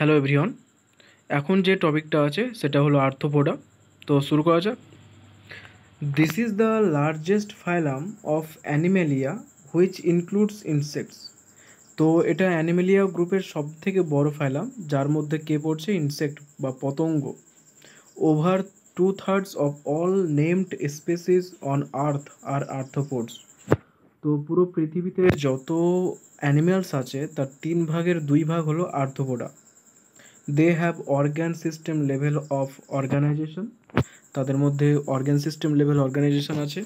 hello everyone এখন যে টপিকটা আছে সেটা হলো আর্থোপোডা তো শুরু করা যাক this is the largest phylum of Animalia which includes insects তো এটা অ্যানিমেলিয়া গ্রুপের সব থেকে বড় ফাইলাম যার মধ্যে কে পড়ছে ইনসেক্ট বা পতঙ্গ over two thirds of all named species on earth are arthropods তো পুরো পৃথিবীতে যত অ্যানিম্যালস আছে তার তিন ভাগের দুই ভাগ হলো arthropoda they have organ system level of organisation তাদের মধ্যে অর্গ্যান সিস্টেম লেভেল অর্গানাইজেশন আছে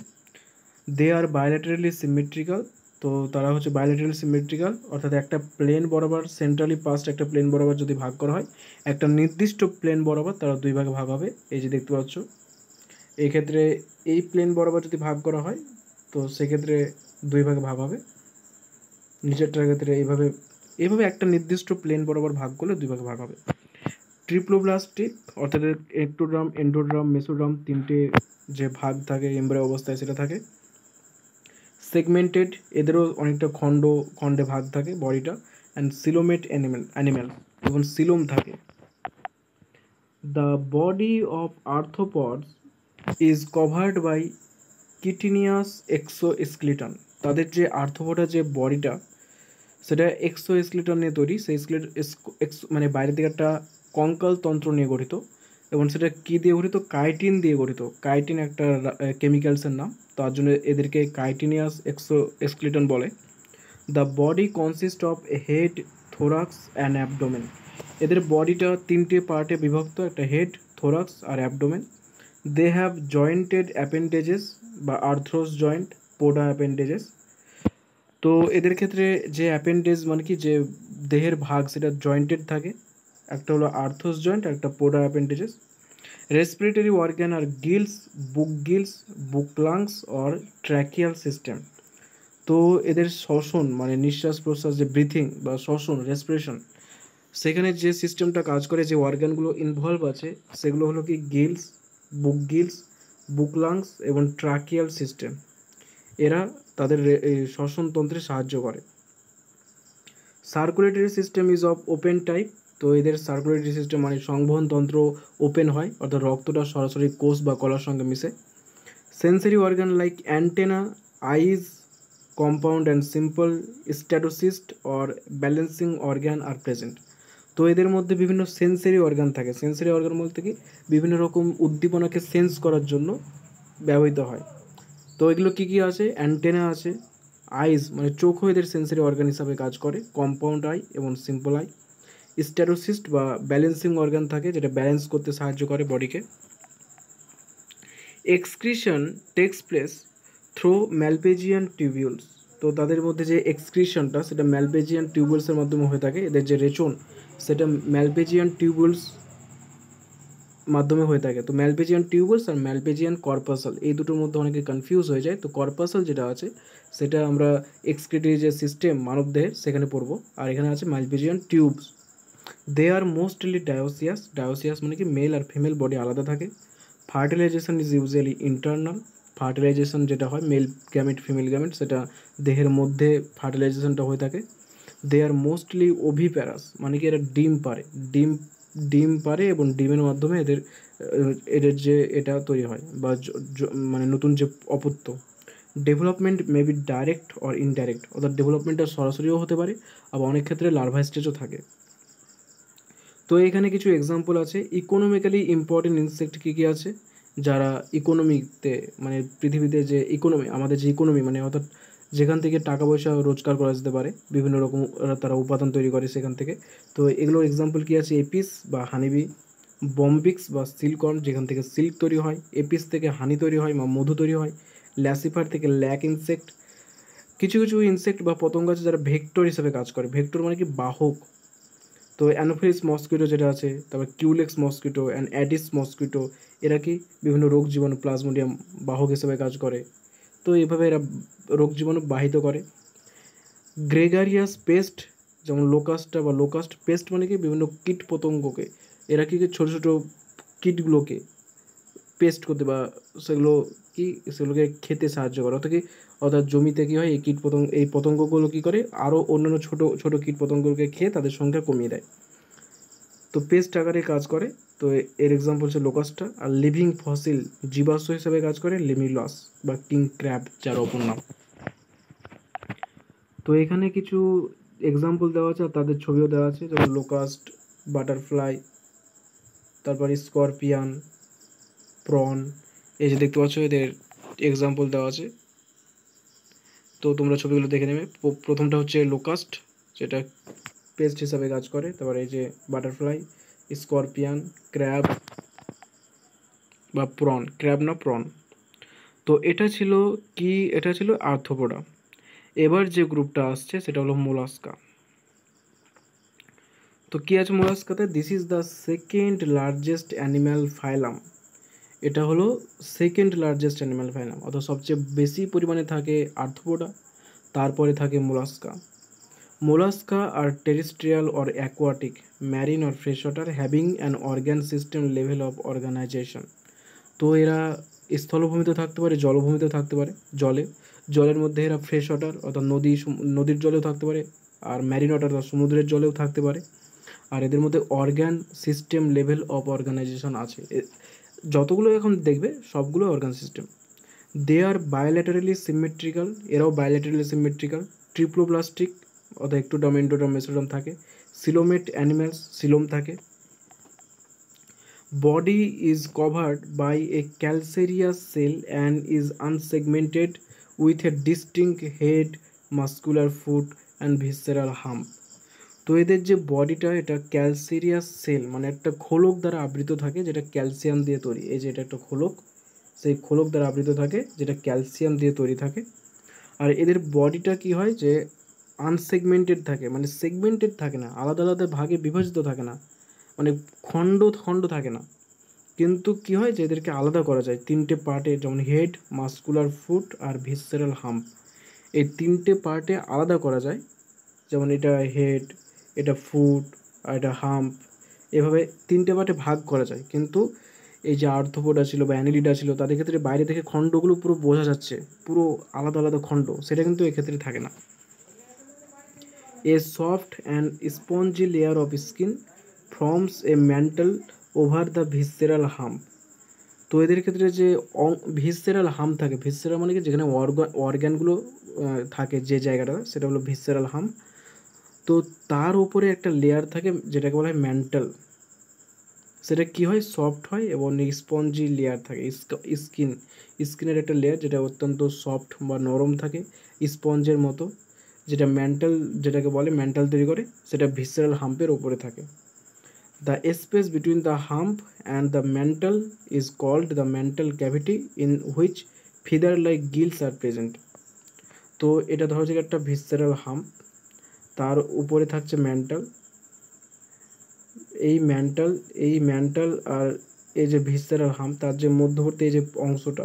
দে আর বায়োলেটারালি সিমেট্রিক্যাল তো তারা হচ্ছে বায়োলেটারালি সিমেট্রিক্যাল অর্থাৎ একটা প্লেন বরাবর সেন্ট্রালি পাস্ট একটা প্লেন বরাবর যদি ভাগ করা হয় একটা নির্দিষ্ট প্লেন বরাবর তারা দুই ভাগে ভাগ হবে এই যে দেখতে পাচ্ছ এক্ষেত্রে এই প্লেন বরাবর যদি ভাগ করা হয় তো সেক্ষেত্রে দুই ভাগে ভাগ হবে নিচেরটার ক্ষেত্রে এইভাবে এভাবে একটা নির্দিষ্ট প্লেন বরাবর ভাগ করলে দুই ভাগে ভাগ হবে ট্রিপ্লোব্লাস্টিক অর্থাৎ এক্টোড্রাম এন্ডোড্রাম মেসোড্রাম তিনটে যে ভাগ থাকে এমব্রে অবস্থায় সেটা থাকে সেগমেন্টেড এদেরও অনেকটা খণ্ড খণ্ডে ভাগ থাকে বডিটা অ্যান্ড সিলোমেট অ্যানিমেল অ্যানিমেল এবং সিলোম থাকে the body of arthropods is covered by chitinous exoskeleton তাদের যে আর্থোপডা যে বডিটা সেটা এক্সো স্কেলেটন নিয়ে তৈরি সেই স্কেলেট মানে বাইরের দিকে একটা কঙ্কাল তন্ত্র নিয়ে গঠিত এবং সেটা কী দিয়ে গঠিত কাইটিন দিয়ে গঠিত কাইটিন একটা কেমিক্যালসের নাম তার জন্য এদেরকে কাইটিনিয়াস এক্সো স্কেলেটন বলে the body consist of head thorax and abdomen এদের বডিটা তিনটে পার্টে বিভক্ত একটা হেড থোরাক্স আর abdomen they have jointed appendages বা আর্থ্রোস জয়েন্ট পোডা অ্যাপেন্ডেজেস তো এদের ক্ষেত্রে যে অ্যাপেন্ডেজ মানে কি যে দেহের ভাগ সেটা জয়েন্টেড থাকে একটা হলো আর্থোস জয়েন্ট একটা poda appendages respiratory organ are gills book gills book lungs or tracheal system তো এদের শ্বসন মানে নিঃশ্বাস প্রশ্বাস যে ব্রিথিং বা শ্বসন রেসপিরেশন সেখানে যে সিস্টেমটা কাজ করে যে অর্গ্যানগুলো ইনভলভ আছে সেগুলো হলো কি gills book gills book lungs এবং ট্রাকিয়াল সিস্টেম এরা তাদের শ্বসনতন্ত্রে সাহায্য করে circulatory system is of open type তো এদের সার্কুলেটরি সিস্টেম মানে সংবহনতন্ত্র ওপেন হয় অর্থাৎ রক্তটা সরাসরি কোষ বা কলার সঙ্গে মিশে sensory organ like antenna eyes compound and simple statocyst or balancing organ are present তো এদের মধ্যে বিভিন্ন সেন্সারি অর্গান থাকে সেন্সারি অর্গান বলতে কি বিভিন্ন রকম উদ্দীপনাকে সেন্স করার জন্য ব্যবহৃত হয় তো এগুলো কী কী আছে অ্যান্টেনা আছে আইজ মানে চোখও এদের সেন্সারি অর্গান হিসাবে কাজ করে কম্পাউন্ড আই এবং সিম্পল আই স্ট্যারোসিস্ট বা ব্যালেন্সিং অর্গান থাকে যেটা ব্যালেন্স করতে সাহায্য করে বডিকে excretion takes place through Malpighian tubules তো তাদের মধ্যে যে এক্সক্রিশনটা সেটা ম্যালপেজিয়ান টিউবুলসের মাধ্যমে হয়ে থাকে এদের যে রেচন সেটা ম্যালপেজিয়ান টিউবুলস মাধ্যমে হয়ে থাকে তো ম্যালপেজিয়ান টিউবার্স আর ম্যালপেজিয়ান কর্পাসাল এই দুটোর মধ্যে অনেকে কনফিউজ হয়ে যায় তো কর্পাসাল যেটা আছে সেটা আমরা এক্সক্রিটির যে সিস্টেম মানবদেহের সেখানে পড়বো আর এখানে আছে Malpighian tubes they are mostly dioecious dioecious মানে কি মেল আর ফিমেল বডি আলাদা থাকে fertilisation is usually internal fertilisation যেটা হয় মেল গ্যামিট ফিমেল গ্যামিট সেটা দেহের মধ্যে ফার্টিলাইজেশনটা হয়ে থাকে দে আর মোস্টলি ওভিপ্যারাস মানে কি এরা ডিম পারে ডিম ডিম পারে এবং ডিমের মাধ্যমে এদের এদের যে এটা তৈরি হয় বা মানে নতুন যে অপত্য development may be direct or indirect অর্থাৎ ডেভেলপমেন্টটা সরাসরিও হতে পারে আবার অনেক ক্ষেত্রে লার্ভা স্টেজও থাকে তো এখানে কিছু এক্সাম্পল আছে ইকোনমিক্যালি ইম্পর্টেন্ট ইনসেক্ট কী কী আছে যারা ইকোনমিতে মানে পৃথিবীতে যে ইকোনমি আমাদের যে ইকোনমি মানে অর্থাৎ যেখান থেকে টাকা পয়সা রোজগার করা যেতে পারে বিভিন্ন রকম তারা উপাদান তৈরি করে সেখান থেকে তো এগুলোর এক্সাম্পল কী আছে এপিস বা হানিবি বম্বিক্স বা সিল্কর্ন যেখান থেকে সিল্ক তৈরি হয় এপিস থেকে হানি তৈরি হয় বা মধু তৈরি হয় ল্যাসিফার থেকে ল্যাক ইনসেক্ট কিছু কিছু ইনসেক্ট বা পতঙ্গ আছে যারা ভেক্টর হিসেবে কাজ করে ভেক্টর মানে কি বাহক তো অ্যানোফিলিস মস্কিটো যেটা আছে তারপর Culex mosquito and Aedes mosquito এরা কি বিভিন্ন রোগ জীবাণু প্লাজমোডিয়াম বাহক হিসেবে কাজ করে তো এভাবে এরা রোগ জীবাণু বাহিত করে গ্রেগারিয়াস পেস্ট যেমন লোকাস্টা বা লোকাস্ট পেস্ট মানে কি বিভিন্ন কীট পতঙ্গকে এরা কি ছোটো ছোটো কীটগুলোকে পেস্ট করতে বা সেগুলো কি সেগুলোকে খেতে সাহায্য করে অর্থাৎ কি অর্থাৎ জমিতে কী হয় এই কীট পতঙ্গ এই পতঙ্গগুলো কী করে আরও অন্যান্য ছোটো ছোটো কীট পতঙ্গকে খেয়ে তাদের সংখ্যা কমিয়ে দেয় তো পেস্ট আকারে কাজ করে তো এর এক্সাম্পল হচ্ছে লোকাসটা আর লিভিং ফসিল জীবাশ্ম হিসাবে কাজ করে লস বা কিং ক্র্যাব যার অপর নাম তো এখানে কিছু এক্সাম্পল দেওয়া আছে আর তাদের ছবিও দেওয়া আছে যেমন লোকাস্ট বাটারফ্লাই তারপর স্করপিয়ান প্রন এই যে দেখতে পাচ্ছ এদের এক্সাম্পল দেওয়া আছে তো তোমরা ছবিগুলো দেখে নেবে প্রথমটা হচ্ছে লোকাস্ট যেটা পেস্ট হিসাবে কাজ করে তারপরে এই যে বাটারফ্লাই স্করপিয়ান ক্র্যাব বা প্রন ক্র্যাব না প্রন তো এটা ছিল কি এটা ছিল আর্থপোডা এবার যে গ্রুপটা আসছে সেটা হলো মোলাস্কা তো কি আছে মোলাস্কাতে this is the second largest animal phylum এটা হলো সেকেন্ড লার্জেস্ট অ্যানিম্যাল ফাইলাম অর্থাৎ সবচেয়ে বেশি পরিমাণে থাকে আর্থপোডা তারপরে থাকে Mollusca are terrestrial or aquatic marine marine fresh water having an organ system level of organization তো এরা স্থলভূমিতে থাকতে পারে জলভূমিতেও থাকতে পারে জলে জলের মধ্যে এরা ফ্রেশ ওয়াটার অর্থাৎ নদী নদীর জলেও থাকতে পারে আর ম্যারিন ওয়াটার অর্থাৎ সমুদ্রের জলেও থাকতে পারে আর এদের মধ্যে organ system level of organization আছে যতগুলো এখন দেখবে সবগুলো organ system they are bilaterally symmetrical এরাও বায়োলেটারালি সিমেট্রিক্যাল ট্রিপ্লোপ্লাস্টিক অর্থাৎ একটোডম এন্ডোডম মেসোডম থাকে সিলোমেট অ্যানিম্যালস সিলোম থাকে body is covered by a calcareous shell and is unsegmented with a distinct head muscular foot and visceral hump তো এদের যে বডিটা এটা ক্যালসেরিয়াস sell মানে একটা খোলক দ্বারা আবৃত থাকে যেটা ক্যালসিয়াম দিয়ে তৈরি এই যে এটা একটা খোলক সেই খোলক দ্বারা আবৃত থাকে যেটা ক্যালসিয়াম দিয়ে তৈরি থাকে আর এদের বডিটা কি হয় যে আনসেগমেন্টেড থাকে মানে সেগমেন্টেড থাকে না আলাদা আলাদা ভাগে বিভাজিত থাকে না মানে খণ্ড খণ্ড থাকে না কিন্তু কি হয় যে এদেরকে আলাদা করা যায় তিনটে পার্টে যেমন হেড মাস্কুলার ফুট আর ভিসেরাল হাম্প এই তিনটে পার্টে আলাদা করা যায় যেমন এটা হেড এটা ফুট আর এটা হাম্প এভাবে তিনটে পার্টে ভাগ করা যায় কিন্তু এই যে আর্থপোডা ছিল বা অ্যানিলিডা ছিল তাদের ক্ষেত্রে বাইরে থেকে খণ্ডগুলো পুরো বোঝা যাচ্ছে পুরো আলাদা আলাদা খণ্ড সেটা কিন্তু এক্ষেত্রে থাকে না a soft and spongy layer of skin forms a mantle over the visceral hump তো এদের ক্ষেত্রে যে ভিসেরাল হাম থাকে ভিসেরাল মানে কি যেখানে অর্গ্যানগুলো থাকে যে জায়গাটা সেটা হলো ভিসেরাল হাম তো তার উপরে একটা লেয়ার থাকে যেটাকে বলা হয় ম্যান্টাল সেটা কি হয় সফট হয় এবং স্পঞ্জি লেয়ার থাকে স্কিন স্কিনের একটা লেয়ার যেটা অত্যন্ত সফট বা নরম থাকে স্পঞ্জের মতো যেটা মেন্টাল যেটাকে বলে মেন্টাল তৈরি করে সেটা ভিসারাল হাম্পের ওপরে থাকে the space between the hump and the mantle is called the mantle cavity in which feather like gills are present তো এটা ধরা যে একটা ভিসারাল হাম্প তার উপরে থাকছে মেন্টাল এই মেন্টাল এই মেন্টাল আর এই যে ভিসারাল হাম্প তার যে মধ্যবর্তী এই যে অংশটা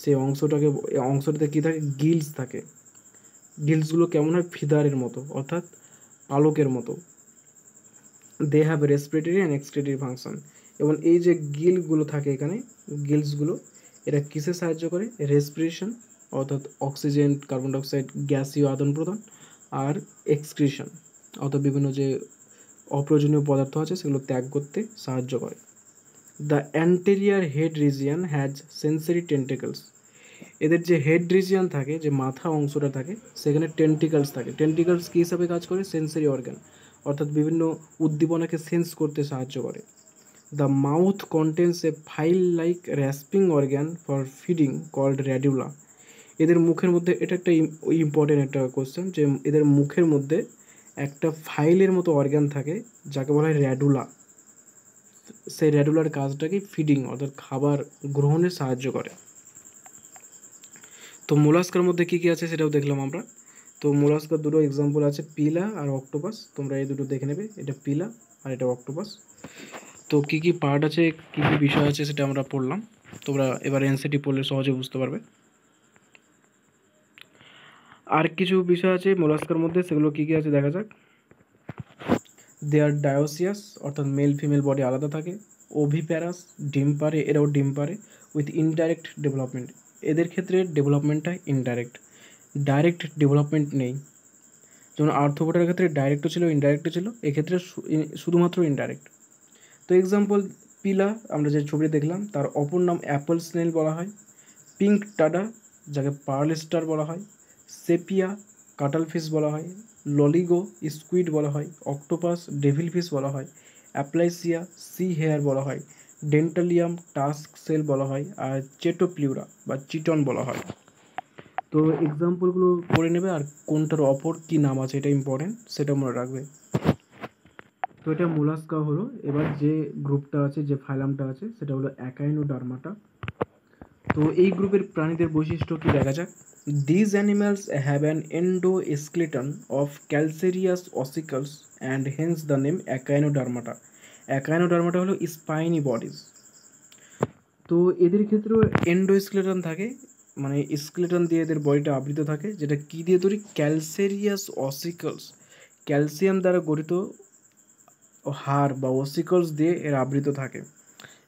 সেই অংশটাকে অংশটাতে কী থাকে গিলস থাকে গিলসগুলো কেমন হয় ফিদারের মতো অর্থাৎ পালকের মতো they have respiratory and excretory function এবং এই যে গিলগুলো থাকে এখানে গিলসগুলো এরা কিসে সাহায্য করে রেসপিরেশন অর্থাৎ অক্সিজেন কার্বন ডাইঅক্সাইড গ্যাসীয় আদান প্রদান আর এক্সক্রিশন অর্থাৎ বিভিন্ন যে অপ্রয়োজনীয় পদার্থ আছে সেগুলো ত্যাগ করতে সাহায্য করে the anterior head region has sensory tentacles এদের যে হেড রিজিয়ান থাকে যে মাথা অংশটা থাকে সেখানে টেন্টিকালস থাকে টেন্টিকালস কী হিসাবে কাজ করে সেন্সারি অর্গান অর্থাৎ বিভিন্ন উদ্দীপনাকে সেন্স করতে সাহায্য করে the mouth contents a file like rasping organ for feeding called radula এদের মুখের মধ্যে এটা একটা ইম্পর্টেন্ট একটা কোয়েশ্চেন যে এদের মুখের মধ্যে একটা ফাইলের মতো অর্গ্যান থাকে যাকে বলা হয় র্যাডুলা সেই র্যাডুলার কাজটাকে ফিডিং অর্থাৎ খাবার গ্রহণে সাহায্য করে তো মোলাস্কার মধ্যে কী কী আছে সেটাও দেখলাম আমরা তো মোলাস্কার দুটো এক্সাম্পল আছে পিলা আর অক্টোপাস তোমরা এই দুটো দেখে নেবে এটা পিলা আর এটা অক্টোপাস তো কী কী পার্ট আছে কী কী বিষয় আছে সেটা আমরা পড়লাম তোমরা এবার এনসিটি পড়লে সহজে বুঝতে পারবে আর কিছু বিষয় আছে মোলাস্কার মধ্যে সেগুলো কী কী আছে দেখা যাক দে আর ডায়োসিয়াস অর্থাৎ মেল ফিমেল বডি আলাদা থাকে ওভি প্যারাস ডিম পারে এরাও ডিম পারে উইথ ইনডাইরেক্ট ডেভেলপমেন্ট এদের ক্ষেত্রে ডেভেলপমেন্টটা ইনডাইরেক্ট ডাইরেক্ট ডেভেলপমেন্ট নেই যেমন আর্থবোটার ক্ষেত্রে ডাইরেক্টও ছিল ইনডাইরেক্টও ছিল এক্ষেত্রে শুধুমাত্র ইনডাইরেক্ট তো এক্সাম্পল পিলা আমরা যে ছবিটি দেখলাম তার অপর নাম অ্যাপল স্নেল বলা হয় পিঙ্ক টাডা যাকে পার্ল স্টার বলা হয় সেপিয়া কাটাল ফিস বলা হয় ললিগো স্কুইড বলা হয় অক্টোপাস ডেভিল ফিস বলা হয় অ্যাপ্লাইসিয়া সি হেয়ার বলা হয় ডেন্টালিয়াম টাস্ক সেল বলা হয় আর চেটোপ্লিউরা বা চিটন বলা হয় তো এক্সাম্পলগুলো পড়ে নেবে আর কোনটার অপর কি নাম আছে এটা ইম্পর্টেন্ট সেটা মনে রাখবে তো এটা মোলাস্কা হলো এবার যে গ্রুপটা আছে যে ফাইলামটা আছে সেটা হলো ডার্মাটা তো এই গ্রুপের প্রাণীদের বৈশিষ্ট্য কি দেখা যাক have an endoskeleton of calcareous ossicles and hence the name Echinodermata Echinodermata হলো স্পাইনি বডিজ তো এদের ক্ষেত্রেও এন্ডোস্কেলেটন থাকে মানে স্কেলেটন দিয়ে এদের বডিটা আবৃত থাকে যেটা কী দিয়ে তৈরি ক্যালসেরিয়াস অসিকলস ক্যালসিয়াম দ্বারা গঠিত হাড় বা অসিকলস দিয়ে এর আবৃত থাকে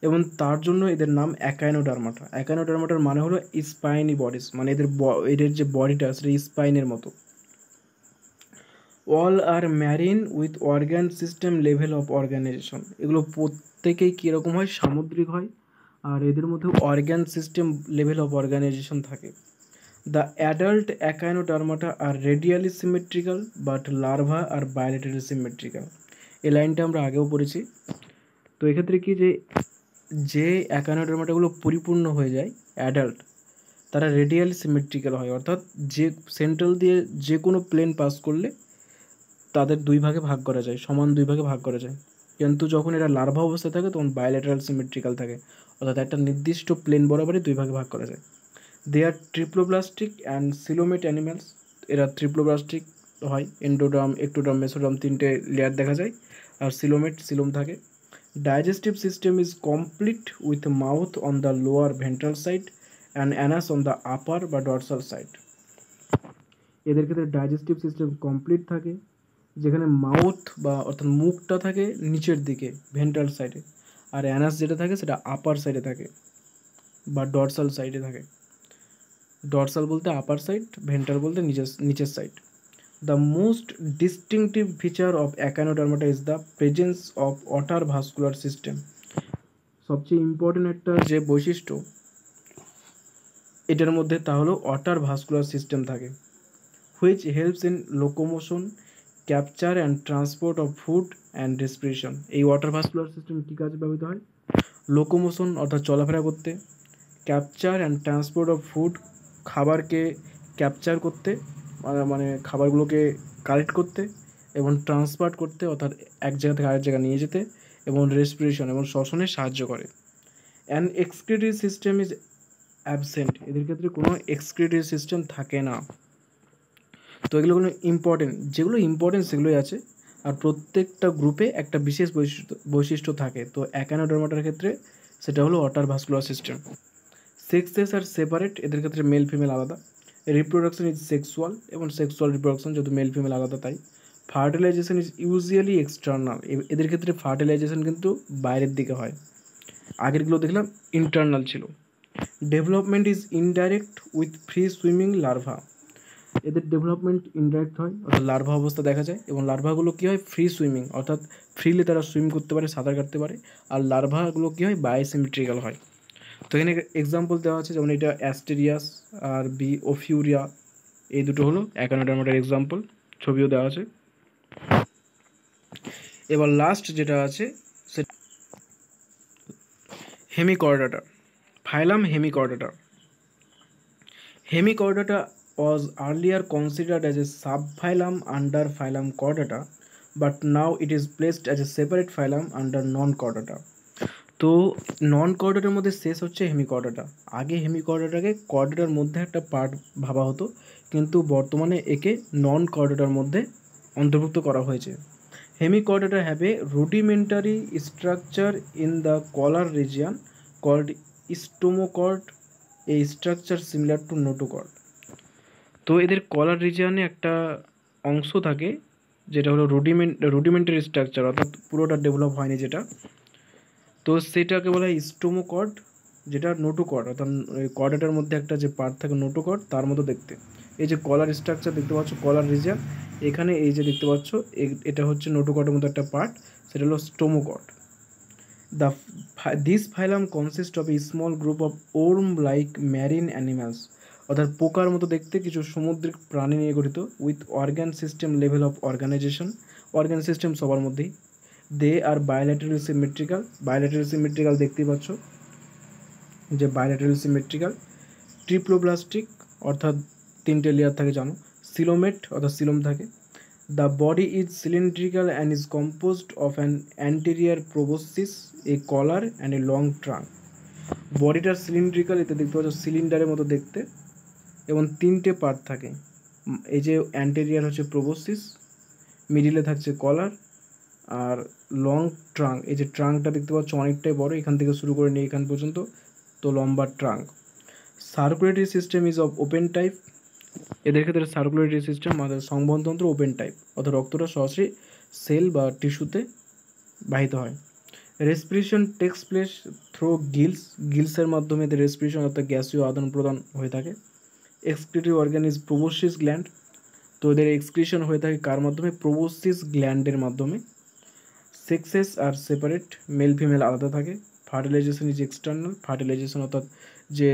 এবং তার জন্য এদের নাম অ্যাকাইনোডার্মাটা অ্যাকাইনোডার্মাটার মানে হলো স্পাইনি বডিস মানে এদের এদের যে বডিটা সেটা স্পাইনের মতো all are marine with organ system level of organization এগুলো প্রত্যেকেই কীরকম হয় সামুদ্রিক হয় আর এদের মধ্যে organ system level of organization থাকে দ্য অ্যাডাল্ট টার্মাটা আর radially symmetrical but larva are bilaterally symmetrical এই লাইনটা আমরা আগেও পড়েছি তো এক্ষেত্রে কি যে যে টার্মাটাগুলো পরিপূর্ণ হয়ে যায় অ্যাডাল্ট তারা রেডিয়ালি সিমেট্রিক্যাল হয় অর্থাৎ যে সেন্ট্রাল দিয়ে যে কোনো প্লেন পাস করলে তাদের দুই ভাগে ভাগ করা যায় সমান দুই ভাগে ভাগ করা যায় কিন্তু যখন এটা লার্ভা অবস্থায় থাকে তখন বায়োলেটারাল সিমেট্রিক্যাল থাকে অর্থাৎ একটা নির্দিষ্ট প্লেন বরাবরই দুই ভাগে ভাগ করা যায় they are triploblastic and coelomate animals এরা ট্রিপ্লোপ্লাস্টিক হয় এন্ডোড্রাম একটোড্রাম মেসোড্রাম তিনটে লেয়ার দেখা যায় আর সিলোমেট সিলোম থাকে digestive system is complete with mouth on the lower ventral side and anus on the upper বা ডরসাল সাইড এদের ক্ষেত্রে ডাইজেস্টিভ সিস্টেম কমপ্লিট থাকে যেখানে মাউথ বা অর্থাৎ মুখটা থাকে নিচের দিকে ভেন্টাল সাইডে আর অ্যানাস যেটা থাকে সেটা আপার সাইডে থাকে বা ডরসাল সাইডে থাকে ডরসাল বলতে আপার সাইড ভেন্টাল বলতে নিচের নিচের side the most distinctive feature of Echinodermata is the presence of water vascular system সবচেয়ে ইম্পর্টেন্ট একটা যে বৈশিষ্ট্য এটার মধ্যে তা হলো অটার ভাস্কুলার সিস্টেম থাকে which helps in locomotion capture and transport of food and respiration এই ওয়াটার ভাস্কুলার সিস্টেম কী কাজে ব্যবহৃত হয় লোকোমোশন অর্থাৎ চলাফেরা করতে capture and transport of food খাবারকে ক্যাপচার করতে মানে, মানে খাবারগুলোকে কালেক্ট করতে এবং ট্রান্সপার্ট করতে অর্থাৎ এক জায়গা থেকে আরেক জায়গায় নিয়ে যেতে এবং রেসপিরেশন এবং শ্বসনে সাহায্য করে and excretory system is absent এদের ক্ষেত্রে কোনো এক্সক্রিটিভ সিস্টেম থাকে না তো এগুলো হলো ইম্পর্টেন্ট যেগুলো ইম্পর্টেন্ট সেগুলোই আছে আর প্রত্যেকটা গ্রুপে একটা বিশেষ বৈশিষ্ট্য বৈশিষ্ট্য থাকে তো অ্যাকানোডার্মাটার ক্ষেত্রে সেটা হলো water vascular system sexes are separate এদের ক্ষেত্রে মেল ফিমেল আলাদা রিপ্রোডাকশন ইজ সেক্সুয়াল এবং সেক্সুয়াল রিপ্রোডাকশন যেহেতু মেল ফিমেল আলাদা তাই ফার্টিলাইজেশন ইজ ইউজুয়ালি এক্সটার্নাল এদের ক্ষেত্রে ফার্টিলাইজেশন কিন্তু বাইরের দিকে হয় আগেরগুলো দেখলাম ইন্টারনাল ছিল development is indirect with free swimming larva এদের ডেভেলপমেন্ট ইনডাইরেক্ট হয় অর্থাৎ লার্ভা অবস্থা দেখা যায় এবং লার্ভাগুলো কী হয় ফ্রি সুইমিং অর্থাৎ ফ্রিলি তারা সুইম করতে পারে সাঁতার কাটতে পারে আর লার্ভাগুলো কী হয় বায়োসিমেট্রিক্যাল হয় তো এখানে এক্সাম্পল দেওয়া আছে যেমন এটা অ্যাস্টেরিয়াস আর বি ওফিউরিয়া এই দুটো হলো অ্যাকানোডার্মাটার এক্সাম্পল ছবিও দেওয়া আছে এবার লাস্ট যেটা আছে সেটা Hemichordata phylum Hemichordata Hemichordata was earlier considered as a subphylum under phylum chordata but now it is placed as a separate phylum under non-chordata তো নন কর্ডাটার মধ্যে শেষ হচ্ছে হেমিকর্ডাটা আগে হেমিকর্ডাটাকে কর্ডাটার মধ্যে একটা পার্ট ভাবা হতো কিন্তু বর্তমানে একে নন কর্ডাটার মধ্যে অন্তর্ভুক্ত করা হয়েছে Hemichordata have a rudimentary structure in the collar region called stomochord a structure similar to notochord তো এদের কলার রিজিয়নে একটা অংশ থাকে যেটা হলো রুডিমেন্ট রুডিমেন্টারি স্ট্রাকচার অর্থাৎ পুরোটা ডেভেলপ হয়নি যেটা তো সেটাকে বলা হয় স্টোমোকড যেটা নোটোকড অর্থাৎ কডেটার মধ্যে একটা যে পার্ট থাকে নোটোকড তার মতো দেখতে এই যে কলার স্ট্রাকচার দেখতে পাচ্ছ কলার রিজিয়ান এখানে এই যে দেখতে পাচ্ছ এটা হচ্ছে নোটোকটের মতো একটা পার্ট সেটা হলো stomochord the this phylum consist of a small group of worm like marine animals অর্থাৎ পোকার মতো দেখতে কিছু সামুদ্রিক প্রাণী নিয়ে গঠিত উইথ organ system level of organization organ system সবার মধ্যেই দে আর বায়োলেটারি সিমেট্রিক্যাল বায়োলেটারি সিমেট্রিক্যাল দেখতেই পাচ্ছ যে বায়োলেটারি সিমেট্রিক্যাল ট্রিপ্লোব্লাস্টিক অর্থাৎ তিনটে লেয়ার থাকে জানো সিলোমেট অর্থাৎ সিলোম থাকে the body is cylindrical and is composed of an anterior proboscis a collar and a long trunk বডিটা সিলিন্ড্রিক্যাল এতে দেখতে পাচ্ছ সিলিন্ডারের মতো দেখতে এবং তিনটে পার্ট থাকে এই যে অ্যান্টেরিয়ার হচ্ছে প্রবোসিস মিডিলে থাকছে কলার আর লং ট্রাঙ্ক এই যে ট্রাঙ্কটা দেখতে পাচ্ছ অনেকটাই বড় এখান থেকে শুরু করে নিয়ে এখান পর্যন্ত তো লম্বা trunk circulatory system is of open type এদের ক্ষেত্রে সার্কুলেটরি সিস্টেম আমাদের সংবহনতন্ত্র ওপেন টাইপ অর্থাৎ রক্তটা সরাসরি সেল বা টিস্যুতে বাহিত হয় respiration takes place through gills গিলসের মাধ্যমে এদের রেসপিরেশন অর্থাৎ গ্যাসীয় আদান প্রদান হয়ে থাকে excretory organ is proboscis gland তো এদের এক্সক্রিশন হয়ে থাকে কার মাধ্যমে প্রোবোসিস গ্ল্যান্ডের মাধ্যমে sexes are separate male female আলাদা থাকে ফার্টিলাইজেশন ইজ এক্সটার্নাল ফার্টিলাইজেশন অর্থাৎ যে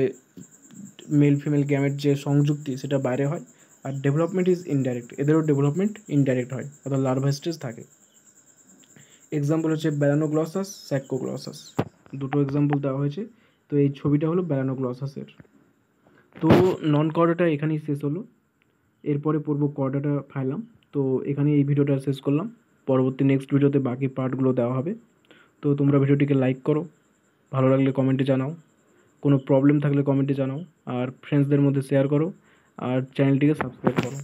মেল ফিমেল গ্যামের যে সংযুক্তি সেটা বাইরে হয় আর ডেভেলপমেন্ট ইজ ইনডাইরেক্ট এদেরও ডেভেলপমেন্ট ইনডাইরেক্ট হয় অর্থাৎ লার্ভা স্টেজ থাকে এক্সাম্পল হচ্ছে ব্যালানোগ্লসাস স্যাকোগ্লসাস দুটো এক্সাম্পল দেওয়া হয়েছে তো এই ছবিটা হলো ব্যালানোগ্লসাসের তো নন কর্ডাটা এখানেই শেষ হলো এরপরে পড়ব কর্ডাটা ফাইলাম তো এখানে এই ভিডিওটা শেষ করলাম পরবর্তী নেক্সট ভিডিওতে বাকি পার্টগুলো দেওয়া হবে তো তোমরা ভিডিওটিকে লাইক করো ভালো লাগলে কমেন্টে জানাও কোনো প্রবলেম থাকলে কমেন্টে জানাও আর ফ্রেন্ডসদের মধ্যে শেয়ার করো আর চ্যানেলটিকে সাবস্ক্রাইব করো